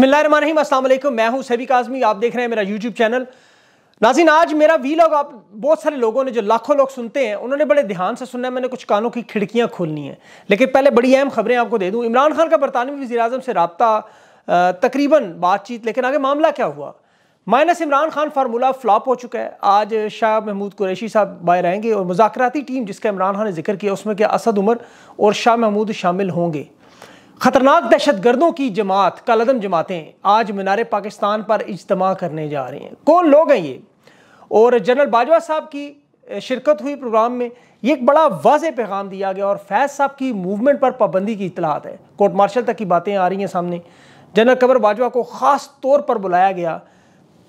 बसमिल्लाम असलम मैं हूँ सभी काजमी आप देख रहे हैं मेरा यूट्यूब चैनल नाजिन आज मेरा वी लॉग आप बहुत सारे लोगों ने जो लाखों लोग सुनते हैं उन्होंने बड़े ध्यान से सुना है मैंने कुछ कानों की खिड़कियाँ खोलनी हैं लेकिन पहले बड़ी अहम खबरें आपको दे दूँ इमरान खान का बरतानवी वजी अजम से रबता तकरीबन बातचीत लेकिन आगे मामला क्या हुआ minus Imran Khan formula flop हो चुका है आज शाह महमूद कुरैशी साहब बाहर आएंगे और मुजाकती टीम जिसका इमरान खान ने जिक्र किया उसमें क्या असद उमर और शाह महमूद शामिल होंगे खतरनाक दहशत गर्दों की जमात कलदम जमातें आज मीनार पाकिस्तान पर इजतमा करने जा रही हैं कौन लोग हैं ये और जनरल बाजवा साहब की शिरकत हुई प्रोग्राम में ये एक बड़ा वाज पैगाम दिया गया और फैज साहब की मूवमेंट पर पाबंदी की इतलाहत है कोर्ट मार्शल तक की बातें आ रही हैं सामने जनरल कंवर बाजवा को ख़ास तौर पर बुलाया गया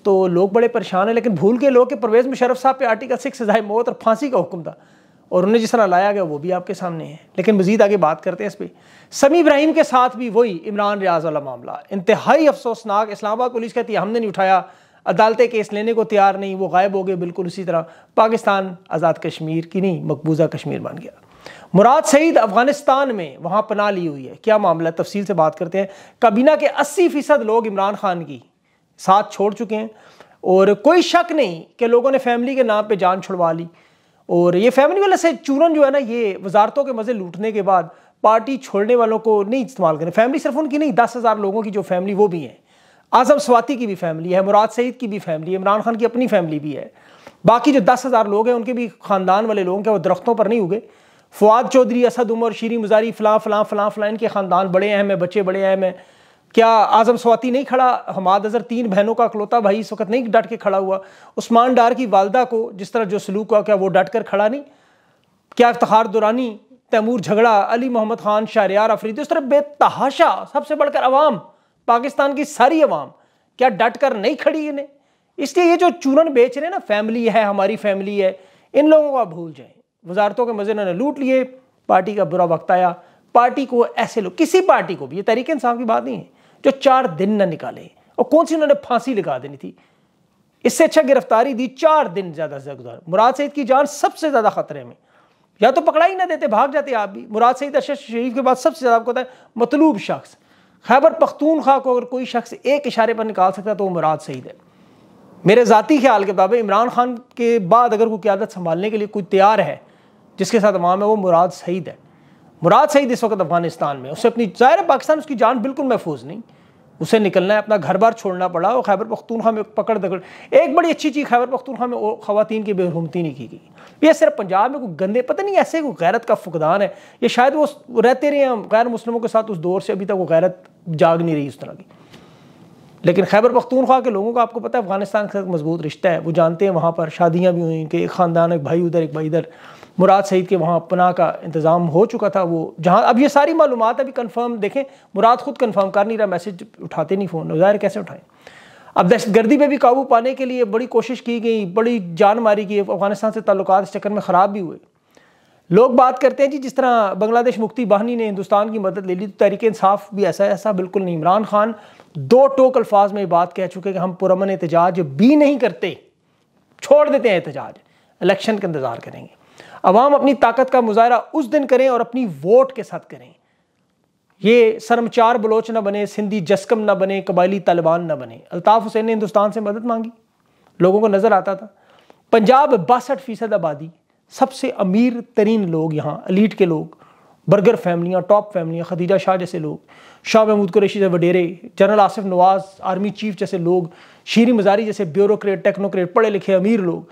तो लोग बड़े परेशान हैं लेकिन भूल के लोग के परवेज़ मुशरफ साहब पे आर्टिकल सिक्स सजाए मौत और फांसी का हुक्म था और उन्हें जिस तरह लाया गया वो भी आपके सामने है लेकिन मजीद आगे बात करते हैं इस पर समी इब्राहिम के साथ भी वही इमरान रियाज वाला मामला इंतहाई अफसोसनाक इस्लामाबाद पुलिस कहती है हमने नहीं उठाया अदालतें केस लेने को तैयार नहीं वो गायब हो गए बिल्कुल उसी तरह पाकिस्तान आज़ाद कश्मीर की नहीं मकबूजा कश्मीर बन गया मुराद सईद अफगानिस्तान में वहाँ पना ली हुई है क्या मामला है तफसील से बात करते हैं काबीना के अस्सी फ़ीसद लोग इमरान खान की साथ छोड़ चुके हैं और कोई शक नहीं कि लोगों ने फैमिली के नाम पर जान छुड़वा ली और ये फैमिली वाले से चूरन जो है ना ये वजारतों के मज़े लूटने के बाद पार्टी छोड़ने वालों को नहीं इस्तेमाल करें फैमिली सिर्फ उनकी नहीं दस हज़ार लोगों की जो फैमिली वो भी हैं आजम स्वाति की भी फैमिली है मुराद सईद की भी फैमिली है इमरान खान की अपनी फैमिली भी है बाकी जो दस हज़ार लोग हैं उनके भी ख़ानदान वाले लोग हैं वो दरख्तों पर नहीं उगे फवाद चौधरी असद उमर शीरी मुजारी फ़लाँ फ़लाँ फ़लाँ फ़लाँ इनके ख़ानदान बड़े अहम हैं बच्चे बड़े अहम हैं क्या आजम स्वाति नहीं खड़ा हमाद अजहर तीन बहनों का अकलौता भाई इस वक्त नहीं डट के खड़ा हुआ उस्मान डार की वालदा को जिस तरह जो सलूक हुआ क्या वो डट कर खड़ा नहीं क्या इफ्तार दुरानी तैमूर झगड़ा अली मोहम्मद खान शाहरियार अफरीदी उस तरह बेतहाशा सबसे बढ़कर अवाम पाकिस्तान की सारी अवाम क्या डट कर नहीं खड़ी इन्हें इसलिए ये जो चूरन बेच रहे हैं ना फैमिली है हमारी फैमिली है इन लोगों को आप भूल जाए वजारतों के मज़े इन्होंने लूट लिए पार्टी का बुरा वक्त आया पार्टी को ऐसे लोग किसी पार्टी को भी ये तरीके इंसाफ की बात नहीं है जो चार दिन ना निकाले और कौन सी उन्होंने फांसी लगा देनी थी इससे अच्छा गिरफ्तारी दी चार दिन ज़्यादा से ज्यादा मुराद सईद की जान सबसे ज़्यादा खतरे में या तो पकड़ा ही ना देते भाग जाते आप भी मुराद सईद अशर शरीफ के बाद सबसे ज़्यादा आपको पता है मतलूब शख्स खैबर पख्तूनख्वा को अगर कोई शख्स एक इशारे पर निकाल सकता है तो वो मुराद सईद है मेरे ज़ाती ख्याल के बाबे इमरान खान के बाद अगर कोई क्यादत संभालने के लिए कोई तैयार है जिसके साथ वहाँ है वो मुराद सईद है मुराद सईद इस वक्त अफगानिस्तान में उसे अपनी ज़ाहिर पाकिस्तान उसकी जान बिल्कुल महफूज नहीं उसे निकलना है अपना घर बार छोड़ना पड़ा और खैबर पख्तूनखा में पकड़ दकड़ एक बड़ी अच्छी चीज़ खैबर पख्तूनखा में खातन की बेहूमती नहीं की गई ये सिर्फ पंजाब में कोई गंदे पता नहीं ऐसे कोई गैरत का फुकदान है ये शायद वो रहते रहे हैं गैर मुस्लिमों के साथ उस दौर से अभी तक वो गैरत जाग नहीं रही उस तरह की लेकिन खैबर पख्तूनख्वा के लोगों का आपको पता है अफगानिस्तान के साथ मजबूत रिश्ता है वो जानते हैं वहाँ पर शादियाँ भी हुई कि एक ख़ानदान एक भाई उधर एक भाई इधर मुराद सईद के वहाँ पना का इंतज़ाम हो चुका था वो जहाँ अब ये सारी मालूम अभी कन्फर्म देखें मुराद खुद कन्फर्म कर नहीं रहा मैसेज उठाते नहीं फ़ोन ज़ाहिर कैसे उठाएँ अब दहशत गर्दी पर भी काबू पाने के लिए बड़ी कोशिश की गई बड़ी जान मारी गई अफगानिस्तान से ताल्लुक इस चक्कर में ख़राब भी हुए लोग बात करते हैं जी जिस तरह बंग्लादेश मुक्ति बाहनी ने हिंदुस्तान की मदद ले ली तो तहरीक इंसाफ भी ऐसा ऐसा बिल्कुल नहीं इमरान खान दो टोक अल्फाज में बात कह चुके हैं कि हम पुरमन एहतजाज भी नहीं करते छोड़ देते हैं एहतजाज इलेक्शन का इंतज़ार करेंगे अवाम अपनी ताकत का मुजाहरा उस दिन करें और अपनी वोट के साथ करें ये शर्मचार बलोच ना बने सिंधी जस्कम ना बने कबायली तालिबान ना बने अल्ताफ़ हुसैन ने हिंदुस्तान से मदद मांगी लोगों को नज़र आता था पंजाब बासठ फ़ीसद आबादी सबसे अमीर तरीन लोग यहाँ अलीट के लोग बर्गर फैमिलियाँ टॉप फैमिलियाँ खदीजा शाह जैसे लोग शाह महमूद कुरैशी जैसे वडेरे general Asif Nawaz army chief जैसे लोग शीरी मजारी जैसे ब्यूरोक्रेट टेक्नोक्रेट पढ़े लिखे अमीर लोग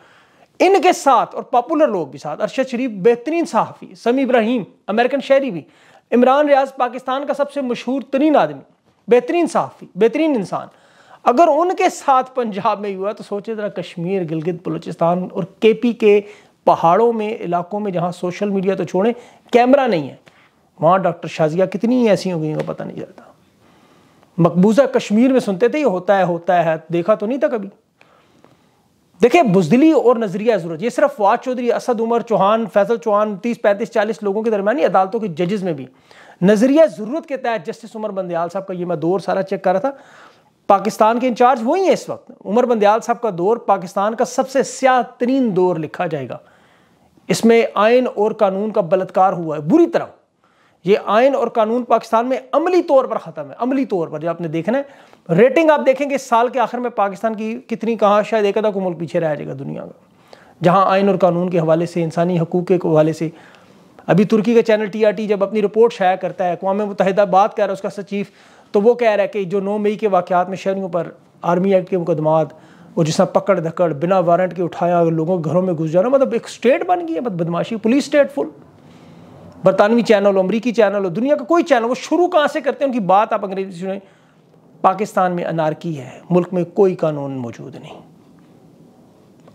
इनके साथ और पॉपुलर लोग भी साथ अरशद शरीफ बेहतरीन सहाफ़ी समी इब्राहिम अमेरिकन शहरी भी इमरान रियाज पाकिस्तान का सबसे मशहूर तरीन आदमी बेहतरीन सहाफ़ी बेहतरीन इंसान अगर उनके साथ पंजाब में हुआ तो सोचे ज़रा कश्मीर गिलगित बलूचिस्तान और के पी के पहाड़ों में इलाकों में जहाँ सोशल मीडिया तो छोड़ें कैमरा नहीं है वहाँ डॉक्टर शाजिया कितनी ऐसी हो गई पता नहीं चलता मकबूजा कश्मीर में सुनते थे ये होता है होता है देखा तो नहीं था कभी देखिए बुजदिली और नजरिया जरूरत ये सिर्फ फवाद चौधरी असद उमर चौहान फैसल चौहान तीस पैंतीस चालीस लोगों के दरमियानी अदालतों के जजेस में भी नजरिया जरूरत के तहत जस्टिस उमर बंदयाल साहब का ये मैं दौर सारा चेक कर रहा था पाकिस्तान के इंचार्ज वही है इस वक्त उमर बंदयाल साहब का दौर पाकिस्तान का सबसे स्याह तरीन दौर लिखा जाएगा इसमें आयन और कानून का बलात्कार हुआ है बुरी तरह ये आयन और कानून पाकिस्तान में अमली तौर पर ख़त्म है अमली तौर पर जो आपने देखना है रेटिंग आप देखेंगे इस साल के आखिर में पाकिस्तान की कितनी कहाँ शायद एक अदा को मुल्क पीछे रह जाएगा दुनिया का जहाँ आयन और कानून के हवाले से इंसानी हकूक़ के हवाले से अभी तुर्की का चैनल टी जब अपनी रिपोर्ट शाया करता है अकवा मुतहदा बात कर रहा है उसका सचीफ तो वो कह रहा है कि जो नौ मई के वाक़ात में शहरीों पर आर्मी एक्ट के मुकदमात और जिस पकड़ धकड़ बिना वारंट के उठाया लोगों के घरों में घुस जाना मतलब एक स्टेट बन गई है बदमाशी पुलिस स्टेट फुल बरतानवी चैनल हो अमरीकी चैनल हो दुनिया का कोई चैनल वो शुरू कहाँ से करते हैं उनकी बात आप अंग्रेजी सुने पाकिस्तान में अनारकी है मुल्क में कोई कानून मौजूद नहीं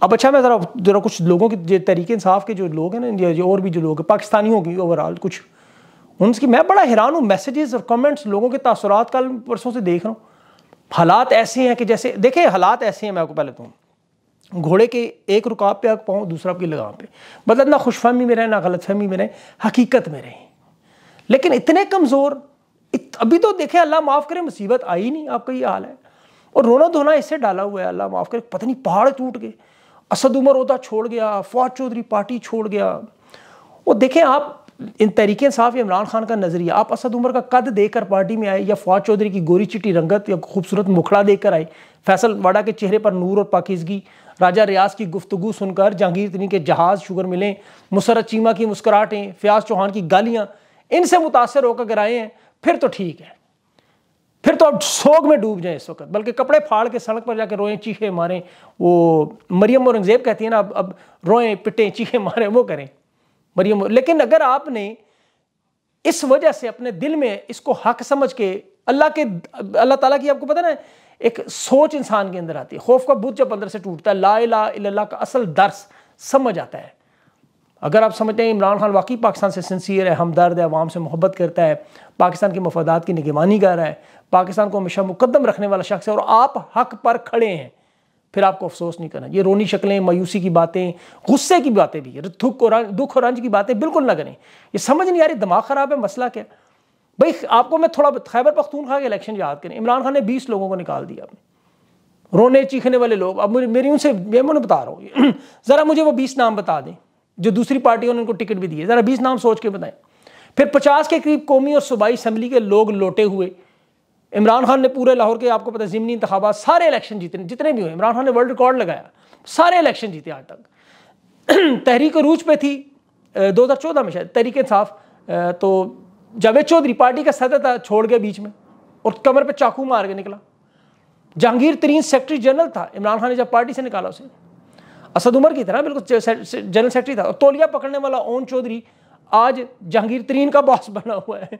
अब अच्छा मैं ज़रा ज़रा कुछ लोगों के तरीके इंसाफ के जो लोग हैं ना और भी जो लोग हैं पाकिस्तानियों की ओवरऑल कुछ उनकी मैं बड़ा हैरान हूँ मैसेजेस और कमेंट्स लोगों के तासरात कल परसों से देख रहा हूँ हालात ऐसे हैं कि जैसे देखें हालात ऐसे हैं मैं आपको पहले तो घोड़े के एक रुकाव पे आप पाओ दूसरा आपकी लगाम पे मतलब ना खुशफहमी में रहें ना गलतफहमी में रहें हकीकत में रहें लेकिन इतने कमज़ोर इत, अभी तो देखें अल्लाह माफ़ करे मुसीबत आई नहीं आपका ये हाल है और रोना धोना इससे डाला हुआ है अल्लाह माफ़ करे पता नहीं पहाड़ टूट गए असद उमर उदा छोड़ गया फौज चौधरी पार्टी छोड़ गया और देखें आप इन तरीक़े साफ इमरान खान का नज़रिया आप असद उमर का कद देकर पार्टी में आए या फौज चौधरी की गोरी चिट्टी रंगत या खूबसूरत मुखड़ा देकर आए फैसल वाडा के चेहरे पर नूर और पाकिजगी राजा रियाज की गुफ्तु सुनकर जहांगीर तरीन के जहाज शुगर मिलें मुसरत चीमा की मुस्कराहटें फयाज चौहान की गालियां इनसे मुतासर होकर अगर आए हैं फिर तो ठीक है फिर तो आप सोग में डूब जाएं इस वक्त बल्कि कपड़े फाड़ के सड़क पर जाकर रोएं चीखे मारें वो मरियम औरंगज़ेब कहती है ना अब अब रोएं पिटें चीखे मारें वो करें मरियम लेकिन अगर आपने इस वजह से अपने दिल में इसको हक समझ के अल्लाह के अल्लाह ताला की आपको पता ना एक सोच इंसान के अंदर आती है खौफ का बुद्ध जब अंदर से टूटता है ला इला का असल दर्स समझ आता है अगर आप समझते हैं इमरान खान वाकई पाकिस्तान से सिंसियर है हमदर्द है अवाम से मोहब्बत करता है पाकिस्तान के मफादात की निगरानी कर रहा है पाकिस्तान को हमेशा मुकदम रखने वाला शख्स है और आप हक पर खड़े हैं फिर आपको अफसोस नहीं करना ये रोनी शक्लें मायूसी की बातें गुस्से की बातें भी दुख और दुख और रंज की बातें बिल्कुल ना करें ये समझ नहीं आ रही दिमाग ख़राब है मसला क्या भाई आपको मैं थोड़ा खैबर पख्तूनखा के इलेक्शन याद करें इमरान खान ने बीस लोगों को निकाल दिया रोने चीखने वाले लोग अब मुझे मेरी उनसे मैं उन्होंने बता रहा हूँ ज़रा मुझे वो बीस नाम बता दें जो दूसरी पार्टियों ने उनको टिकट भी दिए ज़रा बीस नाम सोच के बताएं फिर पचास के करीब कौमी और सूबाई असम्बली के लोग लौटे हुए इमरान खान ने पूरे लाहौर के आपको पता ज़मनी इंतबा सारे इलेक्शन जीते जितने भी हुए इमरान खान ने वर्ल्ड रिकॉर्ड लगाया सारे इलेक्शन जीते आज तक तहरीक रूज पर थी दो हज़ार चौदह में शायद तहरीक साफ़ तो जावेद चौधरी पार्टी का सदर था छोड़ गया बीच में और कमर पर चाकू मार के निकला जहांगीर तरीन सेक्रेटरी जनरल था इमरान खान ने जब पार्टी से निकाला उसे असद उमर की तरह बिल्कुल जनरल सेक्रेटरी था और तोलिया पकड़ने वाला ओन चौधरी आज जहांगीर तरीन का बॉस बना हुआ है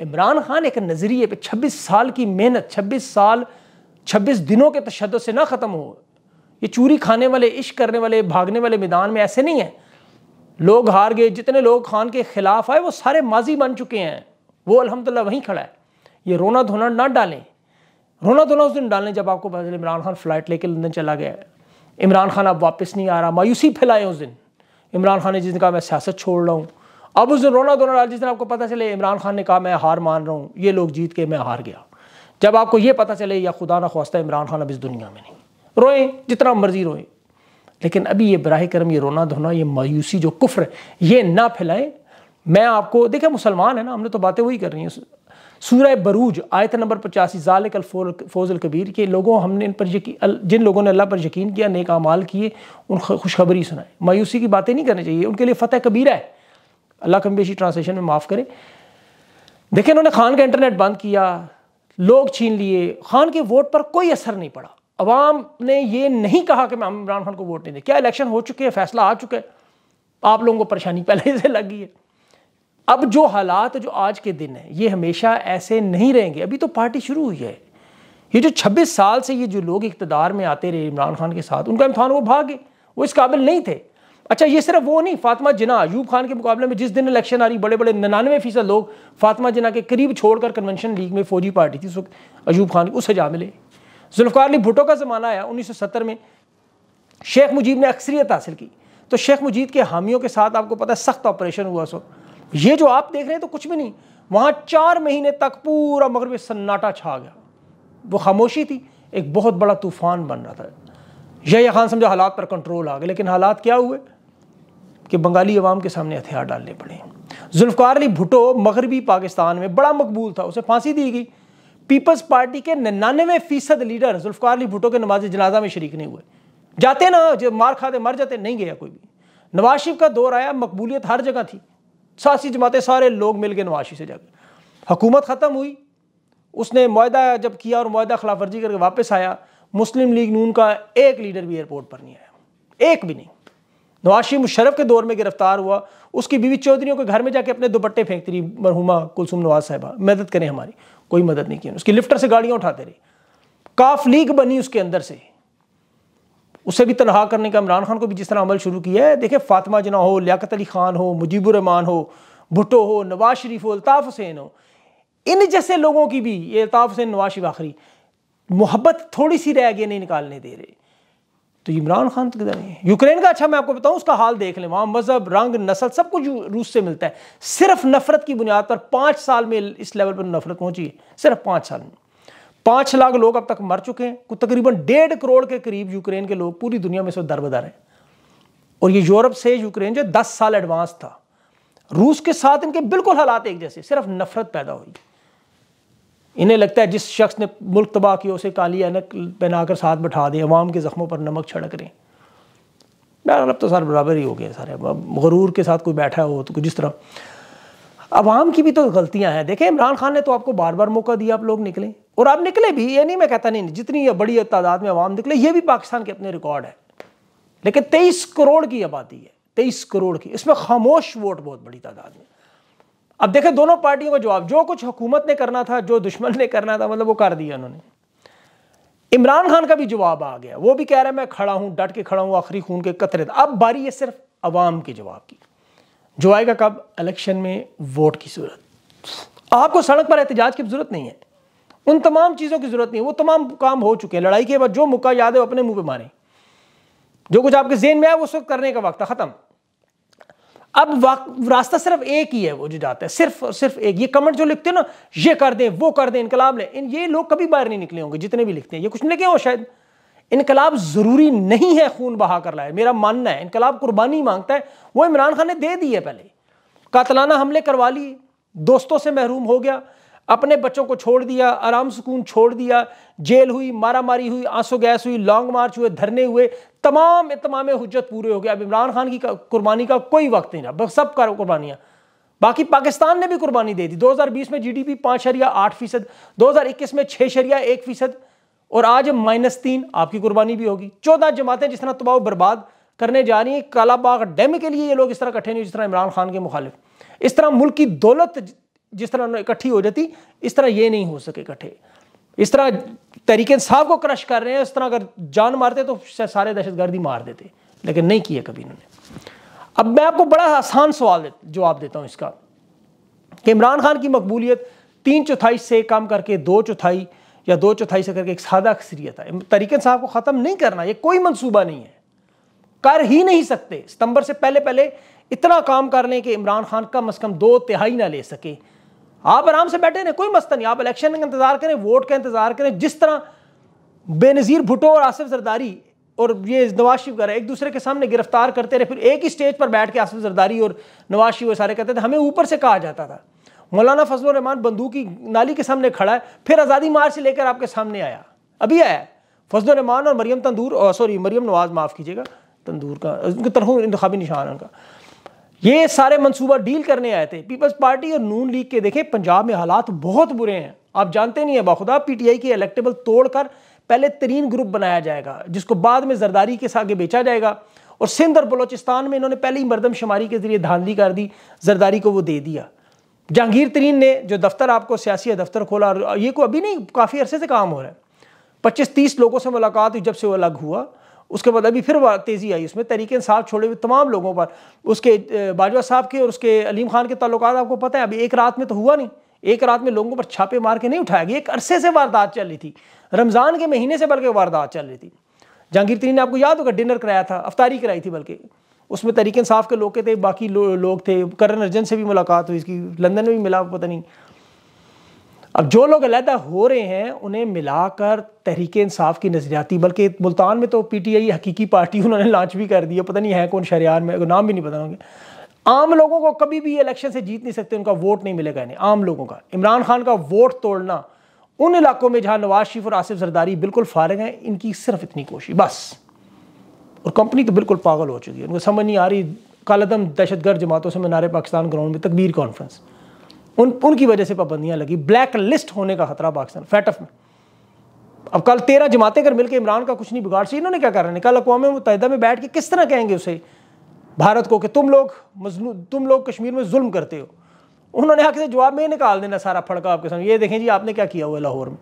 इमरान खान एक नज़रिए पे 26 साल की मेहनत 26 साल 26 दिनों के तशद से ना ख़त्म हो ये चूरी खाने वाले इश्क करने वाले भागने वाले मैदान में ऐसे नहीं है लोग हार गए जितने लोग खान के खिलाफ आए वो सारे माजी बन चुके हैं वो अलहमदिल्ला वहीं खड़ा है ये रोना धोना ना डालें रोना धोना उस दिन डालें जब आपको पता चले इमरान खान फ्लाइट लेके लंदन चला गया इमरान खान अब वापस नहीं आ रहा मायूसी फैलाएं उस दिन इमरान खान ने जिस दिन कहा मैं सियासत छोड़ रहा हूँ अब उस दिन रोना धोना डाल जिस दिन आपको पता चले इमरान खान ने कहा मैं हार मान रहा हूँ ये लोग जीत के मैं हार गया जब आपको ये पता चले या खुदा ना खास्ता इमरान खान अब इस दुनिया में नहीं रोएं जितना मर्जी रोएं लेकिन अभी ये बरह करम ये रोना धोना ये मायूसी जो कुफ्र है ये ना फैलाएं मैं आपको देखें मुसलमान है ना हमने तो बातें वही कर रही हैं सूर बरूज आयत नंबर पचासी ज़ालिक फोजल कबीर के लोगों हमने इन पर जिन लोगों ने अल्लाह पर यकीन किया नेक अमाल किए उन खुशखबरी सुनाए मायूसी की बातें नहीं करनी चाहिए उनके लिए फतेह कबीर है अल्लाह कमबेशी ट्रांसलेशन में माफ़ करें देखें उन्होंने खान का इंटरनेट बंद किया लोग छीन लिए खान के वोट पर कोई असर नहीं पड़ा अवाम ने ये नहीं कहा कि मैं इमरान खान को वोट नहीं दें क्या इलेक्शन हो चुके हैं फैसला आ चुका है आप लोगों को परेशानी पहले से लगी है अब जो हालात जो आज के दिन है ये हमेशा ऐसे नहीं रहेंगे अभी तो पार्टी शुरू हुई है ये जो 26 साल से ये जो लोग इकतदार में आते रहे इमरान खान के साथ उनका इम्तहान वो भागे वो इस काबिल नहीं थे अच्छा ये सिर्फ वो नहीं फातिमा जना अयूब खान के मुकाबले में जिस दिन इलेक्शन आ रही बड़े बड़े ननानवे फीसद लोग फातिमा जना के करीब छोड़कर कन्वेंशन लीग में फौजी पार्टी थी उस वक्त अयूब खान को सजा मिले जुल्फ़ार अली भुटो का ज़माना आया 1970 में शेख मुजीब ने अक्सरियत हासिल की तो शेख मुजीब के हामियों के साथ आपको पता है सख्त ऑपरेशन हुआ सो ये जो आप देख रहे हैं तो कुछ भी नहीं वहाँ चार महीने तक पूरा मगर में सन्नाटा छा गया वो खामोशी थी एक बहुत बड़ा तूफान बन रहा था यह खान समझो हालात पर कंट्रोल आ गए लेकिन हालात क्या हुए कि बंगाली अवाम के सामने हथियार डालने पड़े जुल्फ़ार अली भुटो मगरबी पाकिस्तान में बड़ा मकबूल था उसे फांसी दी गई पीपल्स पार्टी के निन्यानवे फीसद लीडर जुल्फकार अली भुटो के नमाज जनाजा में शरीक नहीं हुए जाते ना जब मार खाते मर जाते नहीं गया कोई भी नवाज शरीफ का दौर आया मकबूलियत हर जगह थी सासी जमातें सारे लोग मिल गए नवाज शरीफ से जाकर हुकूमत ख़त्म हुई उसने माहा जब किया और माहा खिलाफ वर्जी करके वापस आया मुस्लिम लीग नून का एक लीडर भी एयरपोर्ट पर नहीं आया एक भी नहीं नवाज शरीफ मुशरफ के दौर में गिरफ्तार हुआ उसकी बीवी चौधरी के घर में जाके अपने दुपट्टे फेंकती रही मरहुमा कुलसुम नवाज साहबा मदद करें हमारी कोई मदद नहीं की उसकी लिफ्टर से गाड़ियां उठाते रहे काफ लीग बनी उसके अंदर से उसे भी तनहा करने का इमरान खान को भी जिस तरह अमल शुरू किया है देखे फातिमा जना हो लियाकत अली खान हो मुजीबरहमान हो भुटो हो नवाज शरीफ हो अल्ताफ़ हुसैन हो इन जैसे लोगों की भी ये अल्ताफ़ हुसैन नवाज शिफ आखिरी मोहब्बत थोड़ी सी रह गई नहीं निकालने दे रहे तो इमरान खान तो किधर नहीं है यूक्रेन का अच्छा मैं आपको बताऊं उसका हाल देख लें वहाँ मजहब रंग नस्ल सब कुछ रूस से मिलता है सिर्फ नफरत की बुनियाद पर पाँच साल में इस लेवल पर नफरत पहुंची है सिर्फ पाँच साल में पाँच लाख लोग अब तक मर चुके हैं तकरीबन डेढ़ करोड़ के करीब यूक्रेन के लोग पूरी दुनिया में से दरबदर हैं और ये यूरोप से यूक्रेन जो दस साल एडवांस था रूस के साथ इनके बिल्कुल हालात एक जैसे सिर्फ नफरत पैदा हुई इन्हें लगता है जिस शख्स ने मुल्क तबाह किया उसे काली अनक पहनाकर साथ बैठा दें अवाम के ज़ख्मों पर नमक छिड़क रहे बहरहाल अब तो सारे बराबर ही हो गए सारे अब गरूर के साथ कोई बैठा हो तो जिस तरह आवाम की भी तो गलतियां हैं देखें इमरान खान ने तो आपको बार बार मौका दिया आप लोग निकलें और आप निकले भी ये नहीं मैं कहता नहीं जितनी बड़ी तादाद में आवाम निकले ये भी पाकिस्तान के अपने रिकॉर्ड है लेकिन तेईस करोड़ की आबादी है तेईस करोड़ की इसमें खामोश वोट बहुत बड़ी तादाद में अब देखें दोनों पार्टियों का जवाब जो कुछ हुकूमत ने करना था जो दुश्मन ने करना था मतलब वो कर दिया उन्होंने इमरान खान का भी जवाब आ गया वो भी कह रहे हैं मैं खड़ा हूं डट के खड़ा हूं आखिरी खून के कतरे अब बारी है सिर्फ अवाम के जवाब की जो आएगा कब इलेक्शन में वोट की सूरत आपको सड़क पर एहतजाज की जरूरत नहीं है उन तमाम चीज़ों की जरूरत नहीं है वो तमाम काम हो चुके हैं लड़ाई के बाद जो मुक्का याद है अपने मुंह पे मारें जो कुछ आपके जेन में है वो उस वक्त करने का वक्त है ख़त्म अब रास्ता सिर्फ एक ही है वो जो जाता है सिर्फ सिर्फ एक ये कमेंट जो लिखते हैं ना ये कर दें वो कर दें इनकलाब लें इन ये लोग कभी बाहर नहीं निकले होंगे जितने भी लिखते हैं ये कुछ लिखे हो शायद इनकलाब ज़रूरी नहीं है खून बहा कर लाए मेरा मानना है इनकलाब कुर्बानी मांगता है वो इमरान खान ने दे दी है पहले कातलाना हमले करवा लिए दोस्तों से महरूम हो गया अपने बच्चों को छोड़ दिया आराम सुकून छोड़ दिया जेल हुई मारा मारी हुई आंसू गैस हुई लॉन्ग मार्च हुए धरने हुए तमाम इतमाम हजत पूरे हो गए अब इमरान खान की कुर्बानी का कोई वक्त नहीं रहा सब का कुर्बानियाँ बाकी पाकिस्तान ने भी कुर्बानी दे दी 2020 में जीडीपी पाँच शरिया आठ फीसद दो में छः शरिया एक फीसद और आज माइनस तीन आपकी कुर्बानी भी होगी चौदह जमातें जिस तरह तबाह बर्बाद करने जा रही हैं कालाबाग डैम के लिए ये लोग इस तरह इकट्ठे नहीं जिस तरह इमरान खान के मुखालिफ इस तरह मुल्क की दौलत जिस तरह इकट्ठी हो जाती इस तरह ये नहीं हो सके इकट्ठे इस तरह तरीके साहब को क्रश कर रहे हैं इस तरह अगर जान मारते तो सारे गर्दी मार देते लेकिन नहीं किया कभी इन्होंने अब मैं आपको बड़ा आसान सवाल जवाब देता हूँ इसका कि इमरान खान की मकबूलियत तीन चौथाई से कम करके दो चौथाई या दो चौथाई से करके एक सादा अक्सरियत है तरीकन साहब को ख़त्म नहीं करना ये कोई मनसूबा नहीं है कर ही नहीं सकते सितंबर से पहले पहले इतना काम कर लें कि इमरान खान कम अज़ कम दो तिहाई ना ले सके आप आराम से बैठे ना कोई मसला नहीं आप इलेक्शन का इंतजार करें वोट का इंतजार करें जिस तरह बेनज़ीर भुटो और आसिफ जरदारी और ये नवाज शरीफ वगैरह एक दूसरे के सामने गिरफ्तार करते रहे फिर एक ही स्टेज पर बैठ के आसिफ जरदारी और नवाज शरीफ सारे कहते थे हमें ऊपर से कहा जाता था मौलाना फजल रहमान बंदूक की नाली के सामने खड़ा है फिर आज़ादी मार्च से लेकर आपके सामने आया अभी आया फजल रहमान और मरियम तंदूर सॉरी मरियम नवाज माफ़ कीजिएगा तंदूर का उनके तरह इंतबी निशान उनका ये सारे मंसूबा डील करने आए थे पीपल्स पार्टी और नून लीग के देखे पंजाब में हालात बहुत बुरे हैं आप जानते नहीं है बाखुदा पीटीआई की इलेक्टेबल तोड़कर पहले तरीन ग्रुप बनाया जाएगा जिसको बाद में जरदारी के साथ बेचा जाएगा और सिंध और बलोचिस्तान में इन्होंने पहले ही मरदमशुमारी के जरिए धांधली कर दी जरदारी को वो दे दिया जहांगीर तरीन ने जो दफ्तर आपको सियासी दफ्तर खोला और ये को अभी नहीं काफ़ी अरसे से काम हो रहा है पच्चीस तीस लोगों से मुलाकात हुई जब से वो अलग हुआ उसके बाद अभी फिर तेज़ी आई उसमें तहरीक साफ छोड़े हुए तमाम लोगों पर उसके बाजवा साहब के और उसके अलीम खान के तल्ल आपको पता है अभी एक रात में तो हुआ नहीं एक रात में लोगों पर छापे मार के नहीं उठाया गया एक अरसे से वारदात चल रही थी रमज़ान के महीने से बल्कि वारदात चल रही थी जहांगीर तरीन ने आपको याद होगा डिनर कराया था अफ्तारी कराई थी बल्कि उसमें तरीके साफ के लोग थे बाकी लो, लोग थे करण अर्जन से भी मुलाकात हुई इसकी लंदन में भी मिला पता नहीं अब जो लोग अलहदा हो रहे हैं उन्हें मिलाकर तहरीक इंसाफ की नजरियाती बल्कि मुल्तान में तो पी टी आई हकीकी पार्टी उन्होंने लॉन्च भी कर दी है पता नहीं है कौन शरियान में नाम भी नहीं पता होंगे आम लोगों को कभी भी इलेक्शन से जीत नहीं सकते उनका वोट नहीं मिलेगा इन्हें आम लोगों का इमरान खान का वोट तोड़ना उन इलाकों में जहाँ नवाज शरीफ और आसिफ जरदारी बिल्कुल फारग हैं इनकी सिर्फ इतनी कोशिश बस और कंपनी तो बिल्कुल पागल हो चुकी है उनको समझ नहीं आ रही कालदम दहशतगर्द जमातों से मनारे पाकिस्तान ग्राउंड में तकबीर कॉन्फ्रेंस उन उनकी वजह से पाबंदियां लगी ब्लैक लिस्ट होने का खतरा पाकिस्तान फैटफ में अब कल तेरह जमातें अगर मिलकर इमरान का कुछ नहीं बिगाड़ सी इन्होंने क्या करना कल अकवा मुतहदा में बैठ के किस तरह कहेंगे उसे भारत को कि तुम लोग मजलू तुम लोग कश्मीर में जुल्म करते हो उन्होंने आके से जवाब में निकाल देना सारा फड़का आपके सामने ये देखें जी आपने क्या किया हुआ है लाहौर में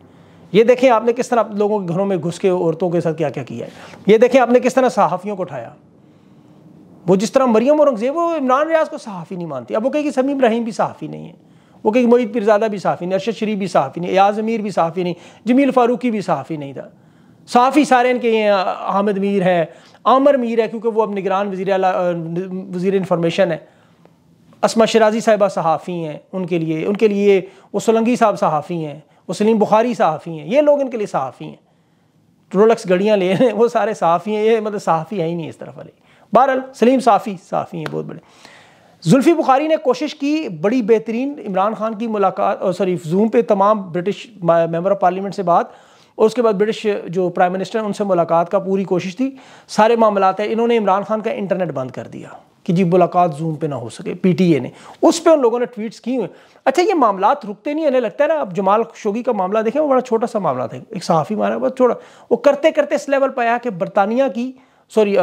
ये देखें आपने किस तरह लोगों के घरों में घुस के औरतों के साथ क्या क्या किया है ये देखें आपने किस तरह सहाफ़ियों को उठाया वो जिस तरह मरियम औरंगजेब वो इमरान रियाज को सहाफ़ी नहीं मानती अब वो कहेगी समीम रहीम भी सहाफ़ी नहीं है वो कहीं मोहित पिरजादा भी साफी नहीं अरशद शरीफ भी सहाफ़ी नहीं एयाज अमीर भी सहाफ़ी नहीं जमील फ़ारूकी भी सहाफ़ी नहीं था साफ़ी सारे इनके ये हामिद मीर है आमर मीर है क्योंकि वो अब निगरान वजी वजीर इंफॉर्मेशन है असमा शराजी साहिबा सहाफ़ी हैं उनके लिए उनके लिए वो सोलंगी साहब सहाफ़ी हैं वो सलीम बुखारी सहाफ़ी हैं ये लोग इनके लिए सहाफ़ी हैं रोलक्स गड़ियाँ ले रहे हैं वो सारे सहाफ़ी हैं ये मतलब सहाफ़ी है ही नहीं इस तरफ वाले बहरहाल सलीम साफ़ी सहाफ़ी हैं बहुत बड़े जुल्फ़ी बुखारी ने कोशिश की बड़ी बेहतरीन इमरान खान की मुलाकात सॉरी जूम पे तमाम ब्रिटिश मेंबर ऑफ पार्लियामेंट से बात और उसके बाद ब्रिटिश जो प्राइम मिनिस्टर हैं उनसे मुलाकात का पूरी कोशिश थी सारे मामला है इन्होंने इमरान खान का इंटरनेट बंद कर दिया कि जी मुलाकात जूम पे ना हो सके पीटीए ने उस पर उन लोगों ने ट्वीट्स की हुए अच्छा ये मामला रुकते नहीं है लगता है ना अब जमाल शोगी का मामला देखें वो बड़ा छोटा सा मामला था एक सहाफ़ी मारा बहुत छोटा वो करते करते इस लेवल पर आया कि बरतानिया की सॉरी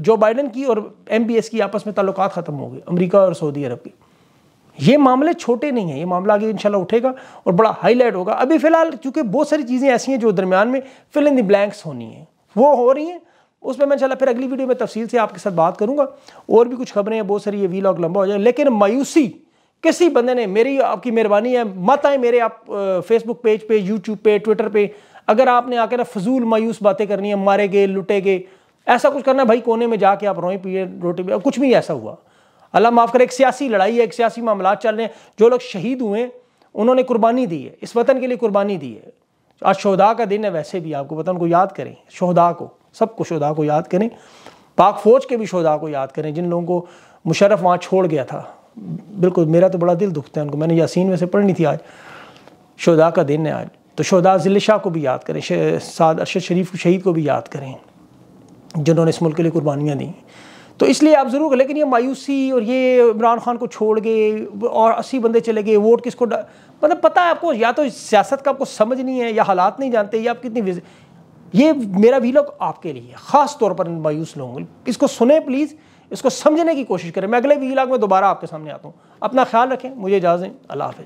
जो बाइडन की और एम की आपस में ताल्लुक ख़त्म हो गए अमरीका और सऊदी अरब के ये मामले छोटे नहीं हैं ये मामला आगे इंशाल्लाह उठेगा और बड़ा हाईलाइट होगा अभी फ़िलहाल क्योंकि बहुत सारी चीज़ें ऐसी हैं जो दरमियान में फिल इन दी ब्लैंक्स होनी हैं वो हो रही हैं उस पर मैं चला फिर अगली वीडियो में तफसील से आपके साथ बात करूंगा और भी कुछ खबरें हैं बहुत सारी ये वी लॉग लंबा हो जाए लेकिन मायूसी किसी बंदे ने मेरी आपकी मेहरबानी है मत आए मेरे आप फेसबुक पेज पर यूट्यूब पर ट्विटर पर अगर आपने आकर फजूल मायूस बातें करनी है मारे गए लुटे गए ऐसा कुछ करना भाई कोने में जाके आप रोई पिए रोटी पिए कुछ भी ऐसा हुआ अल्लाह माफ़ करे एक सियासी लड़ाई है एक सियासी मामला चल रहे हैं जो लोग शहीद हुए उन्होंने कुर्बानी दी है इस वतन के लिए कुर्बानी दी है आज शहदा का दिन है वैसे भी आपको वतन को याद करें शहदा को सबको शहदा को याद करें पाक फ़ौज के भी शहदा को याद करें जिन लोगों को मुशरफ वहाँ छोड़ गया था बिल्कुल मेरा तो बड़ा दिल दुखता है उनको मैंने यासीन में से पढ़नी थी आज शहदा का दिन है आज तो शहदा जिल शाह को भी याद करें साद अरशद शरीफ शहीद को भी याद करें जिन्होंने इस मुल्क के लिए कुर्बानियाँ दी तो इसलिए आप ज़रूर लेकिन ये मायूसी और ये इमरान खान को छोड़ गए और अस्सी बंदे चले गए वोट किसको मतलब पता है आपको या तो सियासत का आपको समझ नहीं है या हालात नहीं जानते या आप कितनी ये मेरा भी लोग आपके लिए ख़ास तौर पर मायूस लोग इसको सुने प्लीज़ इसको समझने की कोशिश करें मैं अगले वीलाग में दोबारा आपके सामने आता हूँ अपना ख्याल रखें मुझे इजाज़ें अल्लाह हाफ़